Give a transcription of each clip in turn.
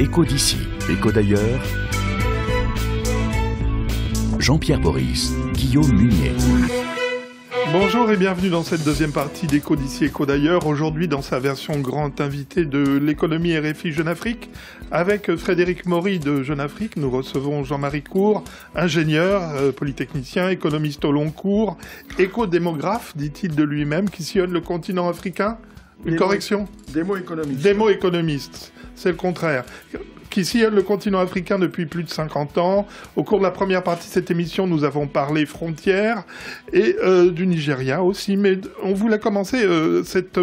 Éco d'ici, écho d'ailleurs. Jean-Pierre Boris, Guillaume Munier. Bonjour et bienvenue dans cette deuxième partie d'Éco d'ici, Écho d'ailleurs. Aujourd'hui, dans sa version grand invité de l'économie RFI Jeune Afrique, avec Frédéric Maury de Jeune Afrique, nous recevons Jean-Marie Cour, ingénieur, euh, polytechnicien, économiste au long cours, éco-démographe, dit-il de lui-même, qui sillonne le continent africain. Une correction Démo économiste. Démo économiste c'est le contraire. Qui sillonne hein, le continent africain depuis plus de 50 ans. Au cours de la première partie de cette émission, nous avons parlé frontières et euh, du Nigeria aussi. Mais on voulait commencer euh, cette,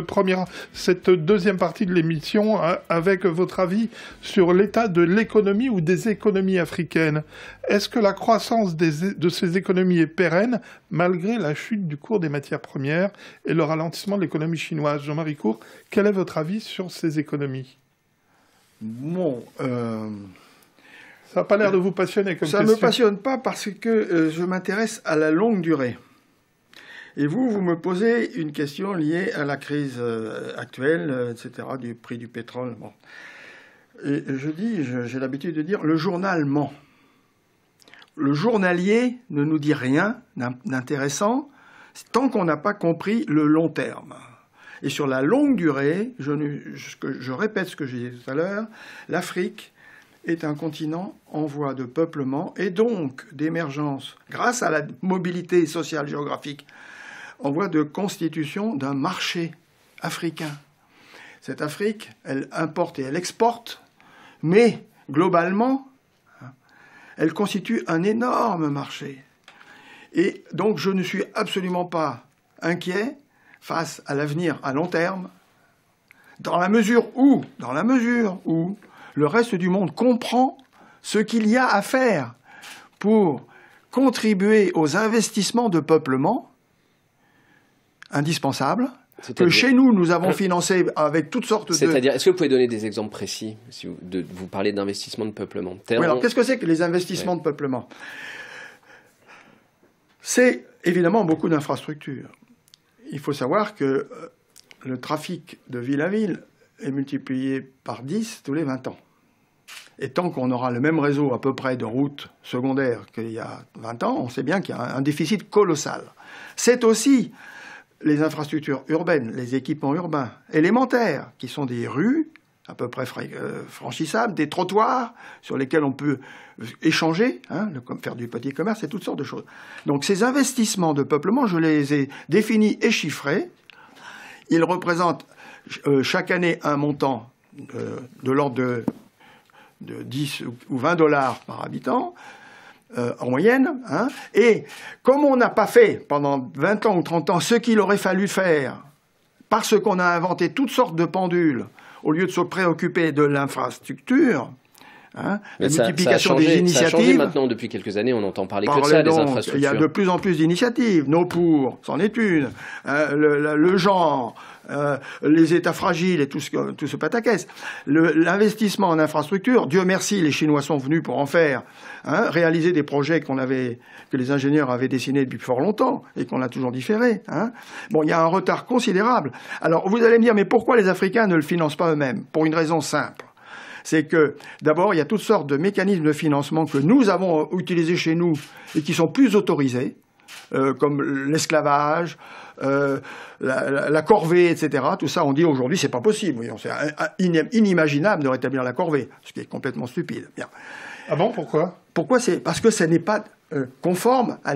deuxième partie de l'émission hein, avec votre avis sur l'état de l'économie ou des économies africaines. Est-ce que la croissance de ces économies est pérenne malgré la chute du cours des matières premières et le ralentissement de l'économie chinoise Jean-Marie Cour, quel est votre avis sur ces économies Bon, euh, ça n'a pas l'air de vous passionner comme ça. Ça ne me passionne pas parce que euh, je m'intéresse à la longue durée. Et vous, vous me posez une question liée à la crise euh, actuelle, etc., du prix du pétrole. Bon. Et je dis, j'ai l'habitude de dire, le journal ment. Le journalier ne nous dit rien d'intéressant tant qu'on n'a pas compris le long terme. Et sur la longue durée, je, répète ce que j'ai dit tout à l'heure, l'Afrique est un continent en voie de peuplement et donc d'émergence, grâce à la mobilité sociale géographique, en voie de constitution d'un marché africain. Cette Afrique, elle importe et elle exporte, mais globalement, elle constitue un énorme marché. Et donc je ne suis absolument pas inquiet face à l'avenir à long terme, dans la mesure où, dans la mesure où le reste du monde comprend ce qu'il y a à faire pour contribuer aux investissements de peuplement indispensables que chez nous, nous avons euh, financé avec toutes sortes de... C'est-à-dire, est-ce que vous pouvez donner des exemples précis si vous, de, vous parlez d'investissements de peuplement alors qu'est-ce que c'est que les investissements de peuplement C'est évidemment beaucoup d'infrastructures il faut savoir que euh, le trafic de ville à ville est multiplié par 10 tous les 20 ans. Et tant qu'on aura le même réseau à peu près de routes secondaires qu'il y a 20 ans, on sait bien qu'il y a un déficit colossal. C'est aussi les infrastructures urbaines, les équipements urbains élémentaires, qui sont des rues, à peu près euh, franchissables, des trottoirs sur lesquels on peut échanger, hein, faire du petit commerce et toutes sortes de choses. Donc ces investissements de peuplement, je les ai définis et chiffrés. Ils représentent euh, chaque année un montant euh, de l'ordre de, 10 ou 20 dollars par habitant. en moyenne. Hein. et comme on n'a pas fait pendant 20 ans ou 30 ans ce qu'il aurait fallu faire, parce qu'on a inventé toutes sortes de pendules, au lieu de se préoccuper de l'infrastructure, Hein la multiplication des initiatives. Ça a changé maintenant depuis quelques années, on entend parler que de ça, donc, infrastructures. Il y a de plus en plus d'initiatives. Nos pour, c'en est une. Euh, le, genre, euh, les États fragiles et tout ce, tout pataquès. L'investissement en infrastructure, Dieu merci, les Chinois sont venus pour en faire. Hein, réaliser des projets avait, que les ingénieurs avaient dessinés depuis fort longtemps et qu'on a toujours différé. Hein. Bon, il y a un retard considérable. Alors, vous allez me dire, mais pourquoi les Africains ne le financent pas eux-mêmes Pour une raison simple c'est que d'abord, il y a toutes sortes de mécanismes de financement que nous avons euh, utilisés chez nous et qui sont plus autorisés, euh, comme l'esclavage, euh, la, corvée, etc. Tout ça, on dit aujourd'hui, c'est pas possible. C'est inimaginable de rétablir la corvée, ce qui est complètement stupide. Bien. Ah bon, pourquoi Pourquoi c'est Parce que ce n'est pas euh, conforme à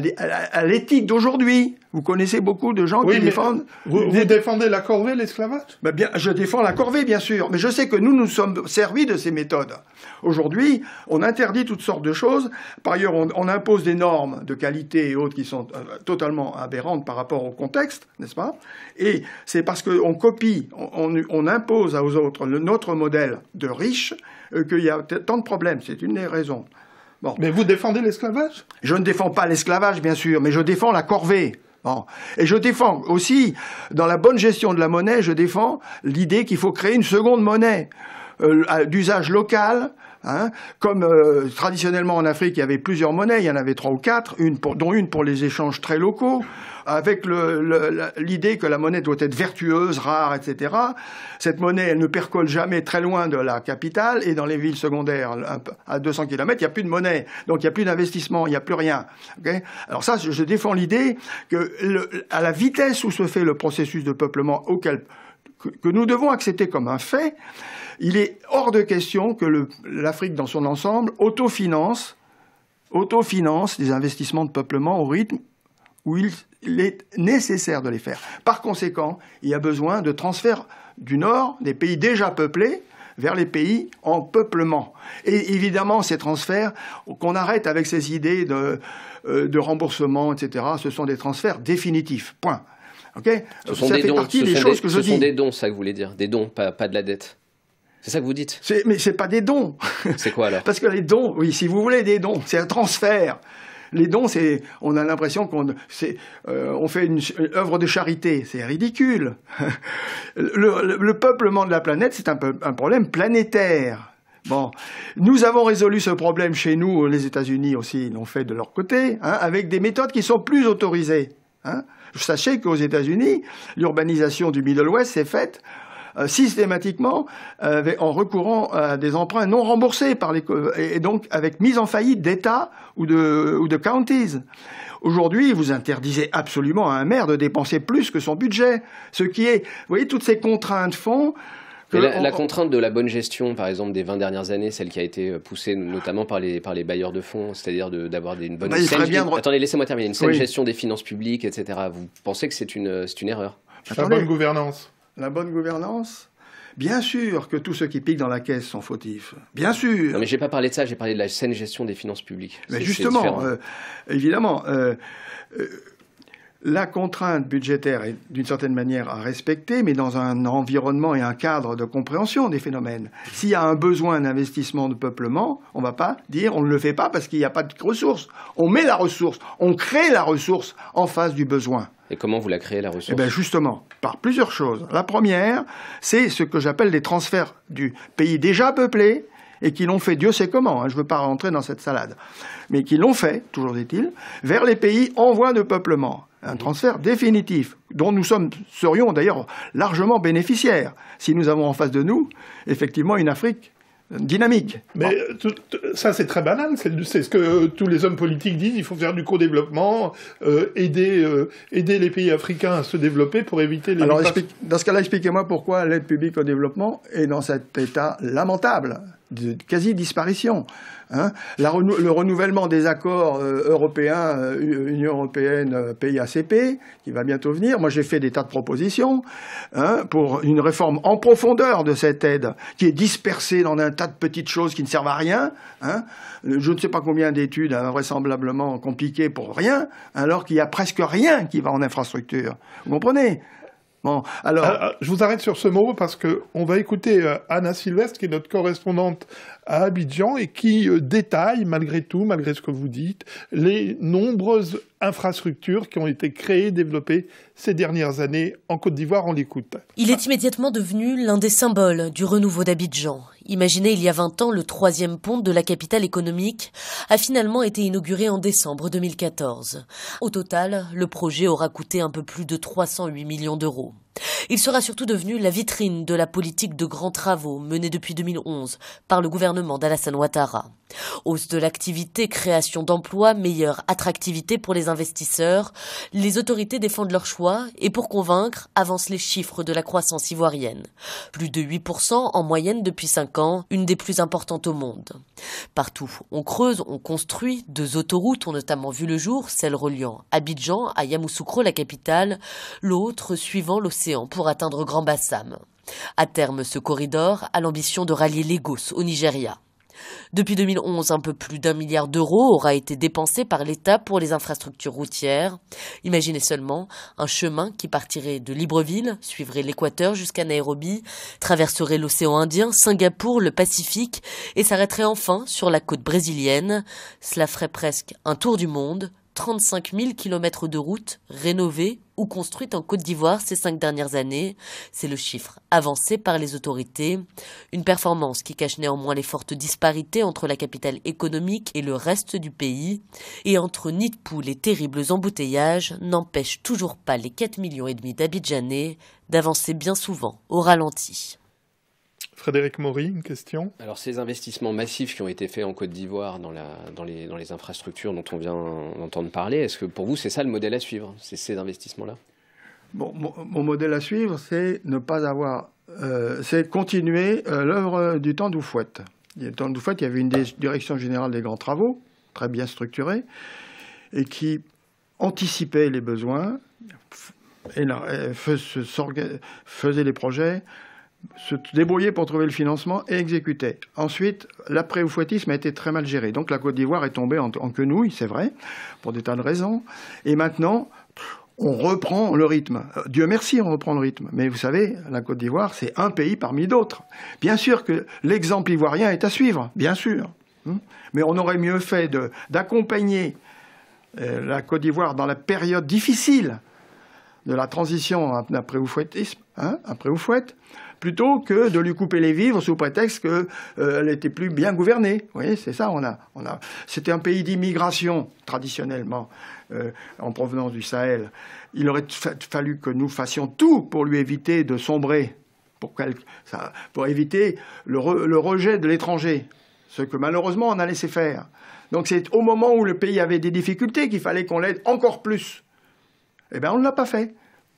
l'éthique d'aujourd'hui. Vous connaissez beaucoup de gens qui défendent. Vous, défendez la corvée, l'esclavage bah Je défends la corvée, bien sûr, mais je sais que nous nous sommes servis de ces méthodes. Aujourd'hui, on interdit toutes sortes de choses. Par ailleurs, on, impose des normes de qualité et autres qui sont euh, totalement aberrantes par rapport au contexte, n'est-ce pas Et c'est parce qu'on copie, on, impose aux autres notre modèle de riche euh, qu'il y a tant de problèmes. C'est une des raisons. Mais vous défendez l'esclavage Je ne défends pas l'esclavage, bien sûr, mais je défends la corvée. Et je défends aussi, dans la bonne gestion de la monnaie, je défends l'idée qu'il faut créer une seconde monnaie euh, d'usage local Hein. Comme euh, traditionnellement en Afrique, il y avait plusieurs monnaies, il y en avait trois ou quatre, dont une pour les échanges très locaux, avec l'idée que la monnaie doit être vertueuse, rare, etc. Cette monnaie, elle ne percole jamais très loin de la capitale et dans les villes secondaires, à 200 km, il n'y a plus de monnaie, donc il n'y a plus d'investissement, il n'y a plus rien. Alors ça, je, défends l'idée que à la vitesse où se fait le processus de peuplement que nous devons accepter comme un fait, il est hors de question que l'Afrique dans son ensemble autofinance, autofinance des investissements de peuplement au rythme où il, est nécessaire de les faire. Par conséquent, il y a besoin de transferts du nord, des pays déjà peuplés, vers les pays en peuplement. Et évidemment, ces transferts, qu'on arrête avec ces idées de, euh, remboursement, etc., ce sont des transferts définitifs. Point. ce sont des dons, ça que vous voulez dire. Des dons, pas de la dette. C'est ça que vous dites Mais ce n'est pas des dons. C'est quoi alors Parce que les dons, oui, si vous voulez des dons, c'est un transfert. Les dons, c'est, on a l'impression qu'on euh, on fait une, œuvre de charité. C'est ridicule. Le, peuplement de la planète, c'est un, peu, un problème planétaire. Bon, nous avons résolu ce problème chez nous, les États-Unis aussi l'ont fait de leur côté, hein, avec des méthodes qui sont plus autorisées. Hein. Sachez qu'aux États-Unis, l'urbanisation du Middle West s'est faite euh, systématiquement euh, en recourant à des emprunts non remboursés par les, et donc avec mise en faillite d'États ou de, ou de counties. Aujourd'hui, vous interdisez absolument à un maire de dépenser plus que son budget, ce qui est, vous voyez, toutes ces contraintes font la, contrainte de la bonne gestion, par exemple, des 20 dernières années, celle qui a été euh, poussée notamment par les, par les bailleurs de fonds, c'est-à-dire d'avoir une bonne bah, Attendez, laissez-moi terminer. Une gestion des finances publiques, etc. Vous pensez que c'est une, une erreur La bonne gouvernance la bonne gouvernance, Bien sûr que tous ceux qui piquent dans la caisse sont fautifs. Bien sûr. Non, mais j'ai pas parlé de ça. J'ai parlé de la saine gestion des finances publiques. Mais justement, euh, évidemment. Euh, euh, la contrainte budgétaire est d'une certaine manière à respecter, mais dans un environnement et un cadre de compréhension des phénomènes. S'il y a un besoin d'investissement de peuplement, on ne va pas dire on ne le fait pas parce qu'il n'y a pas de ressources. On met la ressource, on crée la ressource en face du besoin. Et comment vous la créez, la ressource eh ben, justement, par plusieurs choses. La première, c'est ce que j'appelle les transferts du pays déjà peuplé et qui l'ont fait, Dieu sait comment, hein, je ne veux pas rentrer dans cette salade, mais qui l'ont fait, toujours dit il vers les pays en voie de peuplement. Un mhm. transfert définitif, dont nous serions d'ailleurs largement bénéficiaires, si nous avons en face de nous, effectivement, une Afrique dynamique. Mais ça, c'est très banal. C'est ce que euh, tous les hommes politiques disent. Il faut faire du co-développement, euh, euh, aider, les pays africains à se développer pour éviter les... Alors, dans ce cas-là, expliquez-moi pourquoi l'aide publique au développement est dans cet état lamentable, de quasi-disparition. Hein. le renouvellement des accords euh, européens, euh, Union européenne, euh, pays ACP, qui va bientôt venir. Moi, j'ai fait des tas de propositions hein, pour une réforme en profondeur de cette aide, qui est dispersée dans un tas de petites choses qui ne servent à rien. Hein. Je ne sais pas combien d'études, vraisemblablement compliquées pour rien, alors qu'il n'y a presque rien qui va en infrastructure. Vous comprenez Bon, alors... je vous arrête sur ce mot parce qu'on va écouter Anna Sylvestre, qui est notre correspondante à Abidjan et qui euh, détaille, malgré tout, malgré ce que vous dites, les nombreuses infrastructures qui ont été créées, développées ces dernières années en Côte d'Ivoire. On l'écoute. Il est immédiatement devenu l'un des symboles du renouveau d'Abidjan. Imaginez, il y a 20 ans, le troisième pont de la capitale économique a finalement été inauguré en décembre 2014. Au total, le projet aura coûté un peu plus de 308 millions d'euros. Il sera surtout devenu la vitrine de la politique de grands travaux menée depuis 2011 par le gouvernement d'Alassane Ouattara. Hausse de l'activité, création d'emplois, meilleure attractivité pour les investisseurs, les autorités défendent leur choix et pour convaincre avancent les chiffres de la croissance ivoirienne. Plus de 8% en moyenne depuis 5 ans, une des plus importantes au monde. Partout, on creuse, on construit, deux autoroutes ont notamment vu le jour, celle reliant Abidjan à Yamoussoukro, la capitale, l'autre suivant l'océan pour atteindre Grand Bassam. À terme, ce corridor a l'ambition de rallier Lagos au Nigeria. Depuis 2011, un peu plus d'un milliard d'euros aura été dépensé par l'État pour les infrastructures routières. Imaginez seulement un chemin qui partirait de Libreville, suivrait l'équateur jusqu'à Nairobi, traverserait l'océan Indien, Singapour, le Pacifique et s'arrêterait enfin sur la côte brésilienne. Cela ferait presque un tour du monde, 35 000 km de route rénovée ou construites en Côte d'Ivoire ces cinq dernières années. C'est le chiffre avancé par les autorités. Une performance qui cache néanmoins les fortes disparités entre la capitale économique et le reste du pays. Et entre Nidpou, les terribles embouteillages, n'empêchent toujours pas les 4,5 millions d'Abidjanais d'avancer bien souvent au ralenti. Frédéric Maury, une question Alors, ces investissements massifs qui ont été faits en Côte d'Ivoire dans, les, infrastructures dont on vient d'entendre parler, est-ce que pour vous, c'est ça le modèle à suivre, c'est ces investissements-là mon, modèle à suivre, c'est ne pas avoir. Euh, c'est continuer euh, l'œuvre du temps d'Oufouette. Le temps d'Oufouette, il y avait une direction générale des grands travaux, très bien structurée, et qui anticipait les besoins, et, et faisait les projets se débrouiller pour trouver le financement et exécuter. Ensuite, l'après-oufouettisme a été très mal géré. Donc la Côte d'Ivoire est tombée en, en quenouille, c'est vrai, pour des tas de raisons. Et maintenant, on reprend le rythme. Euh, Dieu merci, on reprend le rythme. Mais vous savez, la Côte d'Ivoire, c'est un pays parmi d'autres. Bien sûr que l'exemple ivoirien est à suivre, bien sûr. Hein. Mais on aurait mieux fait d'accompagner euh, la Côte d'Ivoire dans la période difficile de la transition hein, après oufouettisme, après oufouette, plutôt que de lui couper les vivres sous prétexte qu'elle euh, n'était plus bien gouvernée. Vous c'est ça, on a, on C'était un pays d'immigration, traditionnellement, euh, en provenance du Sahel. Il aurait fallu que nous fassions tout pour lui éviter de sombrer, pour, éviter le, rejet de l'étranger, ce que malheureusement on a laissé faire. Donc c'est au moment où le pays avait des difficultés qu'il fallait qu'on l'aide encore plus. Eh bien, on ne l'a pas fait,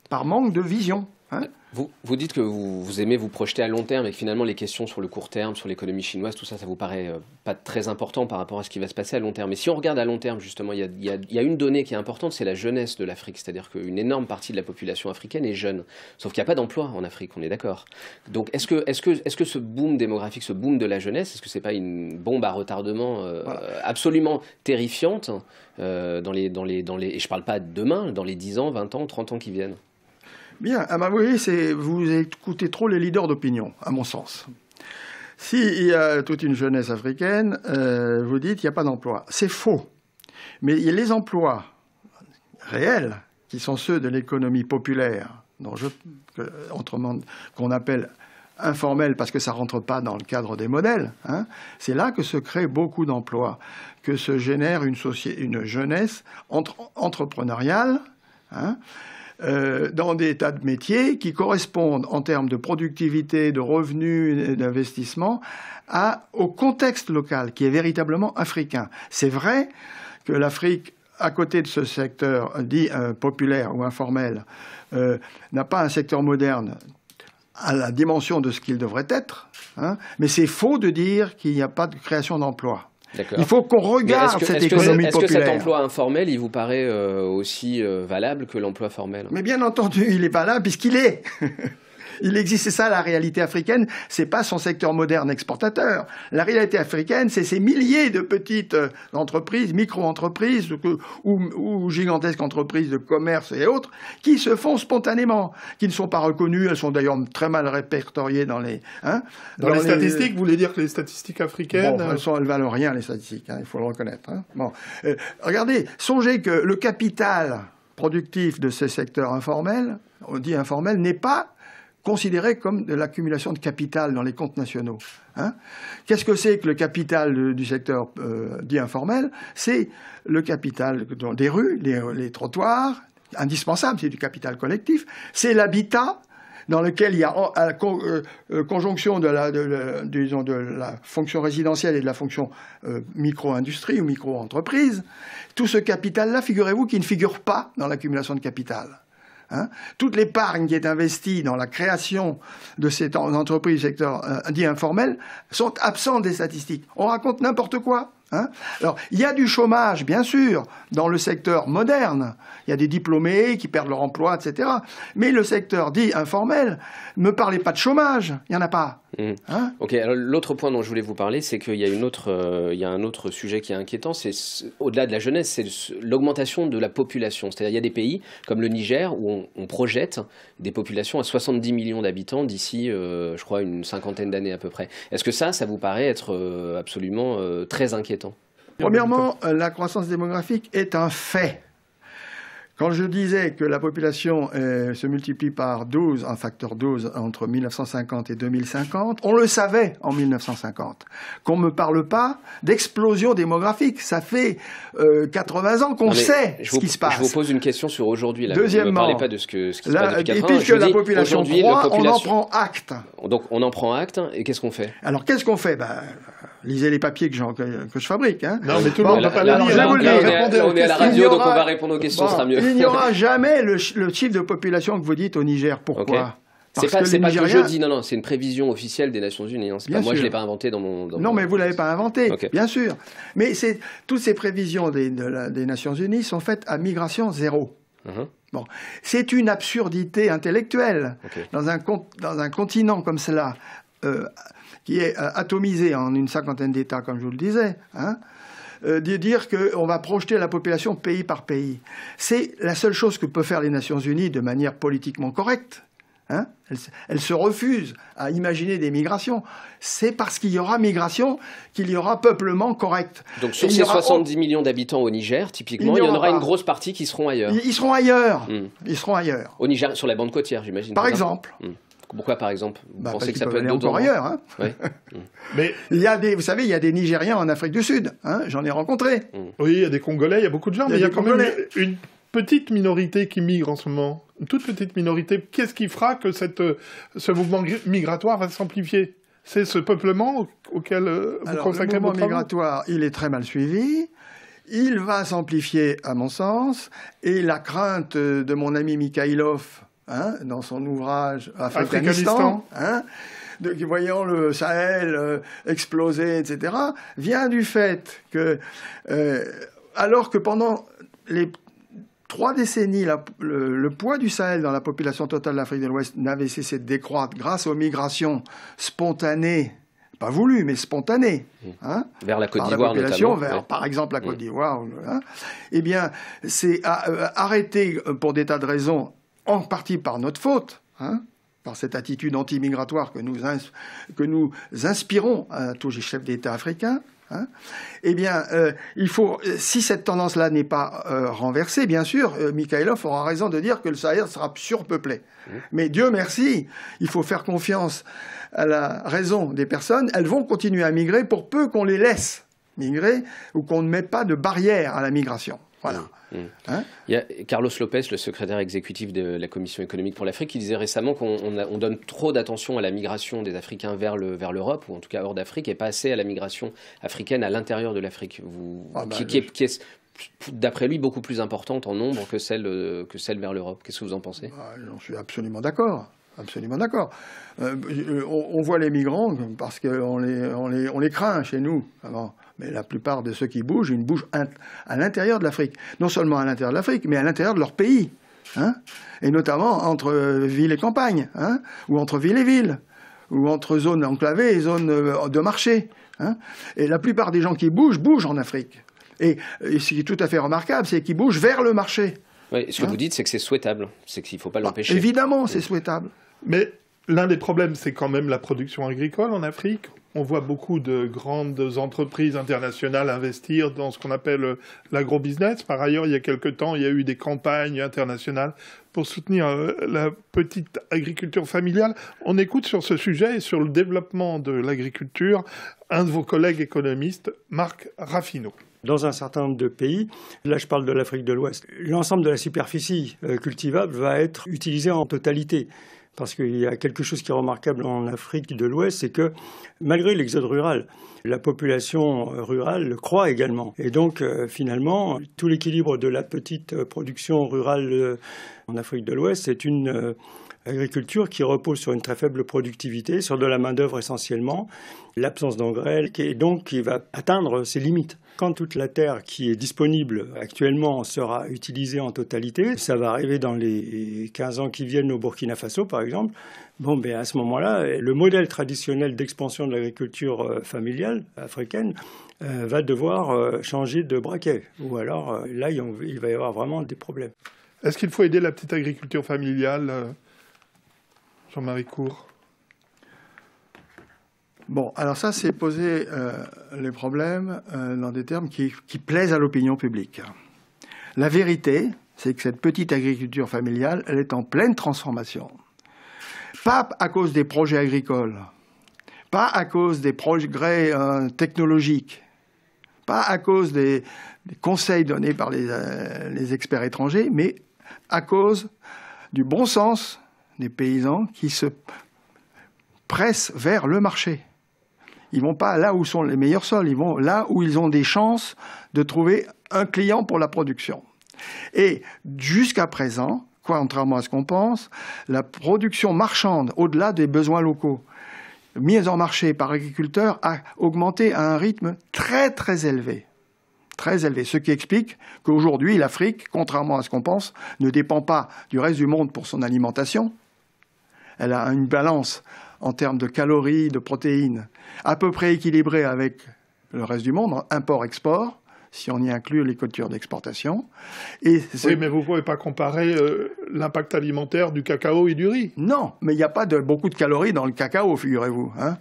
par manque de vision. Hein. Vous, dites que vous, aimez vous projeter à long terme et que finalement les questions sur le court terme, sur l'économie chinoise, tout ça, ça vous paraît euh, pas très important par rapport à ce qui va se passer à long terme. Mais si on regarde à long terme, justement, il y a, une donnée qui est importante, c'est la jeunesse de l'Afrique. C'est-à-dire qu'une énorme partie de la population africaine est jeune. Sauf qu'il n'y a pas d'emploi en Afrique, on est d'accord. Donc est-ce que, -ce boom démographique, ce boom de la jeunesse, est-ce que ce n'est pas une bombe à retardement euh, absolument terrifiante euh, dans les, dans les, dans les, et je ne parle pas de demain, dans les 10 ans, 20 ans, 30 ans qui viennent Bien, ah ma bah oui, vous écoutez trop les leaders d'opinion, à mon sens. S'il y a toute une jeunesse africaine, euh, vous dites qu'il n'y a pas d'emploi. C'est faux. Mais il y a les emplois réels, qui sont ceux de l'économie populaire, qu'on appelle informel parce que ça ne rentre pas dans le cadre des modèles, hein. c'est là que se créent beaucoup d'emplois, que se génère une, jeunesse entrepreneuriale. Hein. Euh, dans des tas de métiers qui correspondent en termes de productivité, de revenus, d'investissement au contexte local qui est véritablement africain. C'est vrai que l'Afrique à côté de ce secteur dit euh, populaire ou informel, euh, n'a pas un secteur moderne à la dimension de ce qu'il devrait être, hein, mais c'est faux de dire qu'il n'y a pas de création d'emplois. Il faut qu'on regarde cette économie populaire. Est-ce que cet emploi informel, il vous paraît euh, aussi euh, valable que l'emploi formel Mais bien entendu, il est valable puisqu'il est Il existe, ça la réalité africaine, c'est pas son secteur moderne exportateur. La réalité africaine, c'est ces milliers de petites euh, entreprises, micro-entreprises ou, gigantesques entreprises de commerce et autres qui se font spontanément, qui ne sont pas reconnues, elles sont d'ailleurs très mal répertoriées dans les... Hein, dans, les, statistiques, vous voulez dire que les statistiques africaines... Euh, elles, sont, valent rien, les statistiques, hein, il faut le reconnaître. Hein. Euh, regardez, songez que le capital productif de ces secteurs informels, on dit informel, n'est pas considéré comme de l'accumulation de capital dans les comptes nationaux. Hein. Qu'est-ce que c'est que le capital du secteur euh, dit informel C'est le capital des rues, les, trottoirs, indispensable, c'est du capital collectif, c'est l'habitat dans lequel il y a à la euh, euh, conjonction de la, fonction résidentielle et de la fonction micro-industrie ou micro-entreprise, tout ce capital-là, figurez-vous, qui ne figure pas dans l'accumulation de capital. Hein. Toute l'épargne qui est investie dans la création de ces entreprises du secteur euh, dit informel sont absentes des statistiques. On raconte n'importe quoi. Hein. Alors, il y a du chômage, bien sûr, dans le secteur moderne. Il y a des diplômés qui perdent leur emploi, etc. Mais le secteur dit informel, ne parlait pas de chômage, il n'y en a pas. Mm. Hein ok, l'autre point dont je voulais vous parler, c'est qu'il y, a euh, il y a un autre sujet qui est inquiétant, c'est au-delà de la jeunesse, c'est l'augmentation de la population. C'est-à-dire il y a des pays comme le Niger où on, projette des populations à 70 millions d'habitants d'ici, euh, je crois, une cinquantaine d'années à peu près. Est-ce que ça, ça vous paraît être euh, absolument très inquiétant Premièrement, la croissance démographique est un fait. Quand je disais que la population euh, se multiplie par 12, un facteur 12 entre 1950 et 2050, on le savait en 1950. Qu'on ne me parle pas d'explosion démographique. Ça fait 80 euh, ans qu'on sait ce qui se passe. Je vous pose une question sur aujourd'hui. Deuxièmement, ne parlez pas de ce, que, se passe depuis que la population croît, on en prend acte. Donc on en prend acte, hein, et qu'est-ce qu'on fait Alors qu'est-ce qu'on fait ben, lisez les papiers que, que, que je fabrique. Hein. Non, mais tout le monde ne pas le lire. on, est, à la radio, donc on va répondre aux questions, mieux. Il n'y aura jamais le, chiffre de population que vous dites au Niger. Pourquoi c'est pas, que pas je dis, non, non, c'est une prévision officielle des Nations Unies. Hein. moi, je ne l'ai pas inventé dans mon. non, mais vous ne l'avez pas inventé, bien sûr. Mais toutes ces prévisions des, Nations Unies sont faites à migration zéro. Uh-huh. Bon. C'est une absurdité intellectuelle. Dans, un, dans un continent comme cela, euh, qui est euh, atomisé en une cinquantaine d'États, comme je vous le disais, hein, euh, de dire qu'on va projeter la population pays par pays. C'est la seule chose que peuvent faire les Nations Unies de manière politiquement correcte. Hein elles, se refusent à imaginer des migrations. C'est parce qu'il y aura migration qu'il y aura peuplement correct. Donc sur ces 70 millions d'habitants au Niger, typiquement, il y, en aura, une grosse partie qui seront ailleurs. Ils, seront ailleurs. Hmm. Ils seront ailleurs. Au Niger, sur la bande côtière, j'imagine. Par exemple. Hmm. Pourquoi, par exemple Vous bah, pensez que ça peut, être hein. mm. Mais il y a des, vous savez, il y a des Nigériens en Afrique du Sud. Hein, j'en ai rencontré. Mm. Oui, il y a des Congolais, il y a beaucoup de gens, mais il y a quand même une petite minorité qui migre en ce moment. Une toute petite minorité. Qu'est-ce qui fera que euh, ce mouvement migratoire va s'amplifier C'est ce peuplement auquel euh, vous consacrez Le mouvement migratoire, il est très mal suivi. Il va s'amplifier, à mon sens, et la crainte de mon ami Mikhailov, Hein, dans son ouvrage du hein, de, voyant le Sahel euh, exploser, etc., vient du fait que, euh, alors que pendant les trois décennies, le, poids du Sahel dans la population totale de l'Afrique de l'Ouest n'avait cessé de décroître grâce aux migrations spontanées, pas voulues, mais spontanées. Mmh. Hein, vers la Côte d'Ivoire, notamment. Par exemple, la mmh. Côte d'Ivoire. Hein. eh bien, c'est euh, arrêté pour des tas de raisons en partie par notre faute, hein, par cette attitude anti-migratoire que nous, inspirons à tous les chefs d'État africains, hein. eh bien, euh, il faut, si cette tendance-là n'est pas euh, renversée, bien sûr, Mikhaïlov euh, Mikhailov aura raison de dire que le Sahel sera surpeuplé. Mmh. Mais Dieu merci, il faut faire confiance à la raison des personnes. Elles vont continuer à migrer pour peu qu'on les laisse migrer ou qu'on ne mette pas de barrière à la migration. Mm. Mm. Hein Il y a Carlos Lopez, le secrétaire exécutif de la Commission économique pour l'Afrique, qui disait récemment qu'on donne trop d'attention à la migration des Africains vers l'Europe, ou en tout cas hors d'Afrique, et pas assez à la migration africaine à l'intérieur de l'Afrique, ah bah, qui, est, d'après lui, beaucoup plus importante en nombre que celle, vers l'Europe. Qu'est-ce que vous en pensez bah, Je suis absolument d'accord. Absolument d'accord. Euh, euh, on, voit les migrants parce qu'on les, on les, on les, craint chez nous Mais la plupart de ceux qui bougent, ils bougent à l'intérieur de l'Afrique. Non seulement à l'intérieur de l'Afrique, mais à l'intérieur de leur pays. Hein. et notamment entre euh, ville et campagne, hein, ou entre ville et ville, ou entre zones enclavées et zones de marché. Hein. et la plupart des gens qui bougent, bougent en Afrique. et ce qui est tout à fait remarquable, c'est qu'ils bougent vers le marché ce que hein vous dites, c'est que c'est souhaitable, c'est qu'il ne faut pas bah, l'empêcher. évidemment, c'est mm. souhaitable. Mais l'un des problèmes, c'est quand même la production agricole en Afrique. On voit beaucoup de grandes entreprises internationales investir dans ce qu'on appelle euh, l'agro-business. Par ailleurs, il y a quelque temps, il y a eu des campagnes internationales pour soutenir euh, la petite agriculture familiale. On écoute sur ce sujet et sur le développement de l'agriculture un de vos collègues économistes, Marc Raffineau dans un certain nombre de pays, là je parle de l'Afrique de l'Ouest, l'ensemble de la superficie euh, cultivable va être utilisée en totalité. Parce qu'il y a quelque chose qui est remarquable en Afrique de l'Ouest, c'est que malgré l'exode rural, la population euh, rurale croît également. Et donc euh, finalement, tout l'équilibre de la petite production rurale en Afrique de l'Ouest, c'est une agriculture qui repose sur une très faible productivité, sur de la main-d'œuvre essentiellement, l'absence d'engrais, et donc qui va atteindre ses limites quand toute la terre qui est disponible actuellement sera utilisée en totalité, ça va arriver dans les 15 ans qui viennent au Burkina Faso par exemple, bon, ben à ce moment-là, le modèle traditionnel d'expansion de l'agriculture euh, familiale africaine euh, va devoir euh, changer de braquet. Ou alors, là, il va y avoir vraiment des problèmes. Est-ce qu'il faut aider la petite agriculture familiale, Jean-Marie Cour Bon, alors ça, c'est poser euh, les problèmes euh, dans des termes qui, plaisent à l'opinion publique. La vérité, c'est que cette petite agriculture familiale, elle est en pleine transformation. Pas à cause des projets agricoles, pas à cause des progrès euh, technologiques, pas à cause des, conseils donnés par les experts étrangers, mais à cause du bon sens des paysans qui se pressent vers le marché. Ils vont pas là où sont les meilleurs sols, ils vont là où ils ont des chances de trouver un client pour la production. Et jusqu'à présent, contrairement à ce qu'on pense, la production marchande, au-delà des besoins locaux, mise en marché par agriculteurs, a augmenté à un rythme très très élevé. Très élevé. Ce qui explique qu'aujourd'hui, l'Afrique, contrairement à ce qu'on pense, ne dépend pas du reste du monde pour son alimentation, elle a une balance en termes de calories, de protéines, à peu près équilibrée avec le reste du monde, import-export, si on y inclut les cultures d'exportation. Et oui, mais vous ne pouvez pas comparer euh, l'impact alimentaire du cacao et du riz. Non, mais il n'y a pas beaucoup de calories dans le cacao, figurez-vous. Hein.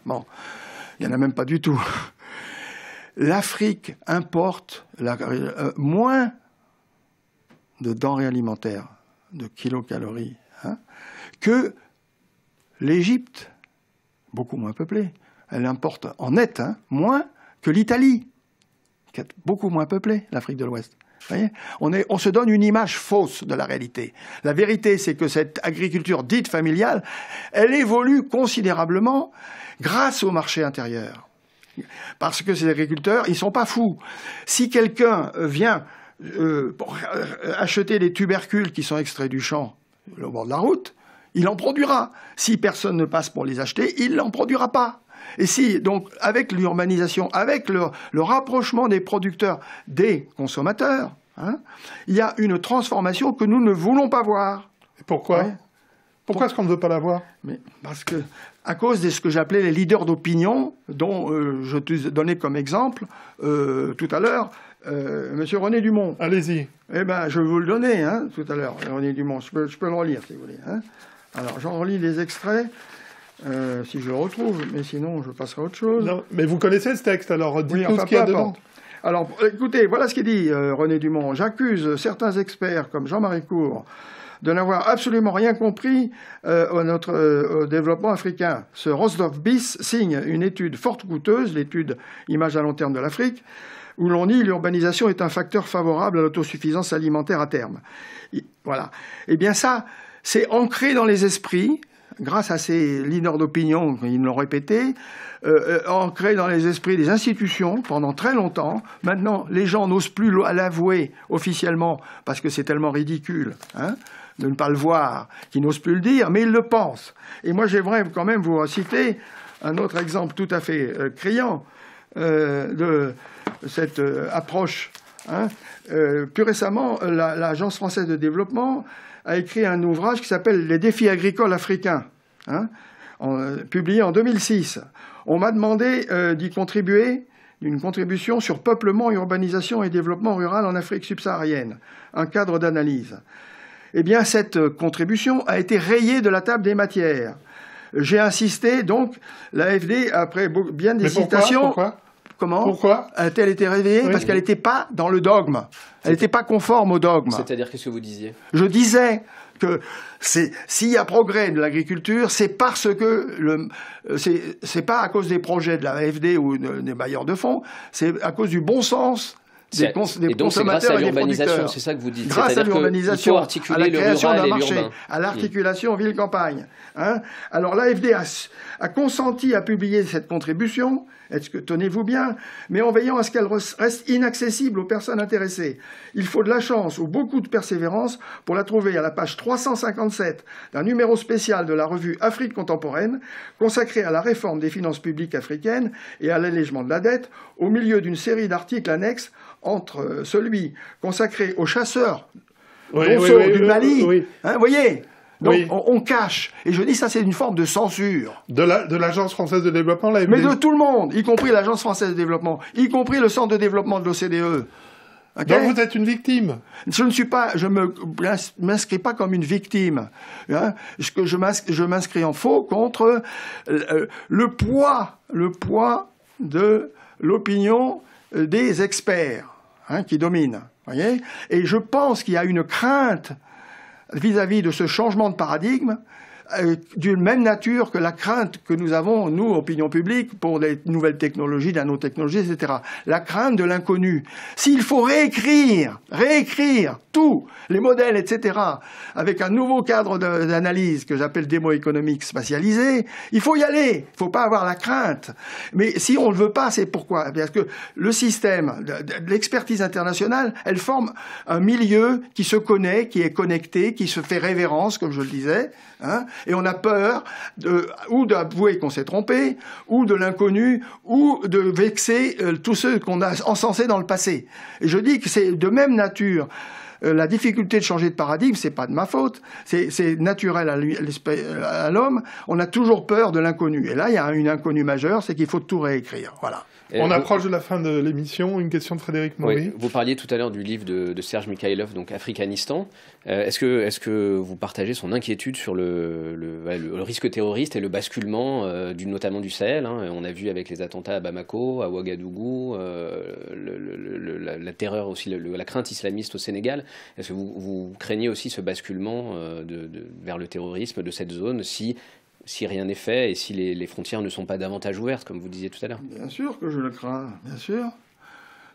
il n'y en a même pas du tout. L'Afrique importe euh, moins de denrées alimentaires, de kilocalories, hein, que L'Égypte, beaucoup moins peuplée, elle importe en net hein, moins que l'Italie, qui est beaucoup moins peuplée, l'Afrique de l'Ouest. Voyez on, se donne une image fausse de la réalité. La vérité, c'est que cette agriculture dite familiale, elle évolue considérablement grâce au marché intérieur. Parce que ces agriculteurs, ils ne sont pas fous. Si quelqu'un vient euh, acheter des tubercules qui sont extraits du champ au bord de la route, il en produira. Si personne ne passe pour les acheter, il n'en produira pas. Et si, donc, avec l'urbanisation, avec le, rapprochement des producteurs des consommateurs, hein, il y a une transformation que nous ne voulons pas voir. pourquoi Pourquoi est-ce qu'on ne veut pas la voir Parce que, à cause de ce que j'appelais les leaders d'opinion, dont euh, je te donnais comme exemple euh, tout à l'heure, euh, Monsieur René Dumont. Allez-y. Eh bien, je vais vous le donner hein, tout à l'heure, René Dumont. Je peux, le relire, si vous voulez. Hein. Alors, j'en relis les extraits. Euh, si je le retrouve, mais sinon je passerai à autre chose. mais vous connaissez ce texte, alors dites-nous ce qu'il Alors écoutez, voilà ce qu'il dit euh, René Dumont. J'accuse certains experts comme Jean-Marie Cour de n'avoir absolument rien compris euh, au, notre, développement africain. Ce rostov bis signe une étude forte coûteuse, l'étude Image à long terme de l'Afrique, où l'on dit l'urbanisation est un facteur favorable à l'autosuffisance alimentaire à terme. voilà. Eh bien ça, c'est ancré dans les esprits, grâce à ces leaders d'opinion, ils l'ont répété, euh, euh, ancré dans les esprits des institutions pendant très longtemps. Maintenant, les gens n'osent plus l'avouer officiellement parce que c'est tellement ridicule hein, de ne pas le voir, qu'ils n'osent plus le dire, mais ils le pensent. Et moi, j'aimerais quand même vous citer un autre exemple tout à fait euh, criant de cette approche. Hein. plus récemment, l'Agence française de développement a écrit un ouvrage qui s'appelle Les défis agricoles africains, hein, euh, publié en 2006. On m'a demandé euh, d'y contribuer, d'une contribution sur peuplement, urbanisation et développement rural en Afrique subsaharienne, un cadre d'analyse. Eh bien, cette contribution a été rayée de la table des matières. J'ai insisté, donc, l'AFD, après bien des citations... Comment Pourquoi a euh, elle était réveillée Parce qu'elle n'était pas dans le dogme. Elle n'était pas conforme au dogme. C'est-à-dire, qu'est-ce que vous disiez Je disais que s'il y a progrès de l'agriculture, c'est parce que le c'est pas à cause des projets de la AFD ou des bailleurs de fonds, c'est à cause du bon sens et donc grâce à l'urbanisation, c'est ça que vous dites. Grâce à l'urbanisation, à la création d'un marché, à hmm. l'articulation ville-campagne. Hein. Alors l'AFD a, a consenti à publier cette contribution, est-ce que tenez-vous bien, mais en veillant à ce qu'elle reste inaccessible aux personnes intéressées. Il faut de la chance ou beaucoup de persévérance pour la trouver à la page 357 d'un numéro spécial de la revue Afrique contemporaine, consacrée à la réforme des finances publiques africaines et à l'allègement de la dette, au milieu d'une série d'articles annexes entre euh, celui consacré aux chasseurs du Mali, hein, vous voyez on, cache. Et je dis ça, c'est une forme de censure. De l'Agence française de développement, là, Mais de tout le monde, y compris l'Agence française de développement, y compris le centre de développement de l'OCDE. Donc vous êtes une victime. Je ne suis pas, je m'inscris pas comme une victime. Hein. je, m'inscris en faux contre euh, le poids, le poids de l'opinion euh, des experts hein, qui dominent. Et je pense qu'il y a une crainte vis à -vis de ce changement de paradigme euh, d'une même nature que la crainte que nous avons, nous, opinion publique, pour les nouvelles technologies, nanotechnologies, etc. La crainte de l'inconnu. S'il faut réécrire, réécrire tout, les modèles, etc., avec un nouveau cadre d'analyse que j'appelle démo économique spatialisé, il faut y aller. Il ne faut pas avoir la crainte. Mais si on ne le veut pas, c'est pourquoi eh Parce que le système de l'expertise internationale, elle forme un milieu qui se connaît, qui est connecté, qui se fait révérence, comme je le disais, hein, et on a peur ou d'avouer qu'on s'est trompé, ou de l'inconnu, ou de vexer euh, tous ceux qu'on a encensés dans le passé. Et je dis que c'est de même nature. Euh, la difficulté de changer de paradigme, c'est pas de ma faute, c'est naturel à l'homme. On a toujours peur de l'inconnu. Et là, il y a une inconnue majeure, c'est qu'il faut tout réécrire. Voilà. On approche de la fin de l'émission. Une question de Frédéric Maury. vous parliez tout à l'heure du livre de, Serge Mikhailov, donc Afrikanistan euh, est-ce, que, vous partagez son inquiétude sur le, risque terroriste et le basculement, euh, notamment du Sahel hein? On a vu avec les attentats à Bamako, à Ouagadougou, euh, la, terreur aussi, la crainte islamiste au Sénégal. Est-ce que vous, craignez aussi ce basculement vers le terrorisme de cette zone si si rien n'est fait et si les, frontières ne sont pas davantage ouvertes, comme vous disiez tout à l'heure Bien sûr que je le crains, bien sûr.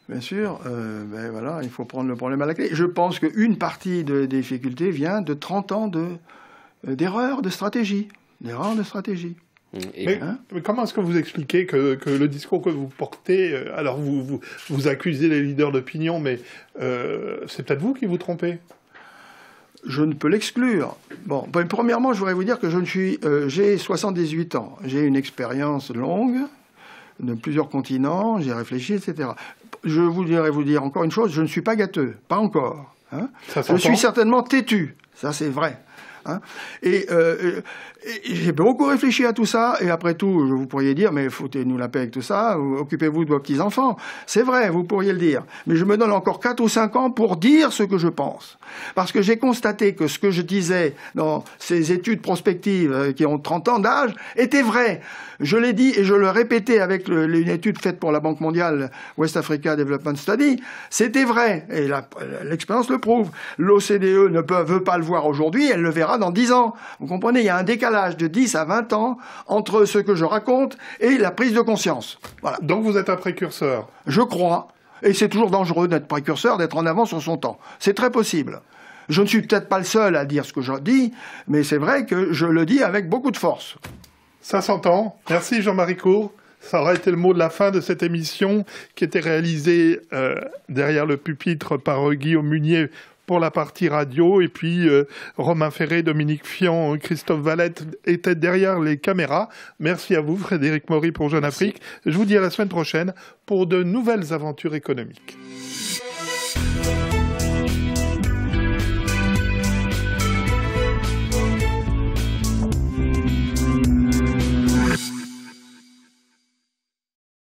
Bien sûr, euh, ben voilà, il faut prendre le problème à la clé. Je pense qu'une partie de, des difficultés vient de 30 ans euh, d'erreurs de, stratégie. D'erreurs de stratégie. Mmh, hein mais, comment est-ce que vous expliquez que, que, le discours que vous portez, euh, alors vous, vous, vous, accusez les leaders d'opinion, mais c'est peut-être vous qui vous trompez je ne peux l'exclure. Bon, ben, premièrement, je voudrais vous dire que je ne suis, euh, j'ai 78 ans, j'ai une expérience longue de plusieurs continents, j'ai réfléchi, etc. Je voudrais vous dire encore une chose, je ne suis pas gâteux, pas encore. Hein. je suis certainement têtu, ça c'est vrai. Hein. Euh, et, j'ai beaucoup réfléchi à tout ça. Et après tout, vous pourriez dire, mais foutez-nous la paix avec tout ça, occupez-vous de vos petits-enfants. C'est vrai, vous pourriez le dire. Mais je me donne encore 4 ou 5 ans pour dire ce que je pense. Parce que j'ai constaté que ce que je disais dans ces études prospectives euh, qui ont 30 ans d'âge était vrai. Je l'ai dit et je le répétais avec une étude faite pour la Banque mondiale, West Africa Development Study. C'était vrai. Et l'expérience le prouve. L'OCDE ne veut pas le voir aujourd'hui, elle le verra dans 10 ans. Vous comprenez, il y a un décalage de 10 à 20 ans entre ce que je raconte et la prise de conscience. Donc vous êtes un précurseur Je crois. Et c'est toujours dangereux d'être précurseur, d'être en avance sur son temps. C'est très possible. Je ne suis peut-être pas le seul à dire ce que je dis, mais c'est vrai que je le dis avec beaucoup de force. Ça s'entend. Merci Jean-Marie Cour. Ça aura été le mot de la fin de cette émission qui était réalisée euh, derrière le pupitre par euh, Guillaume Munier pour la partie radio. Et puis euh, Romain Ferré, Dominique Fian, Christophe Valette étaient derrière les caméras. Merci à vous, Frédéric Maury, pour Jeune Afrique. Je vous dis à la semaine prochaine pour de nouvelles aventures économiques.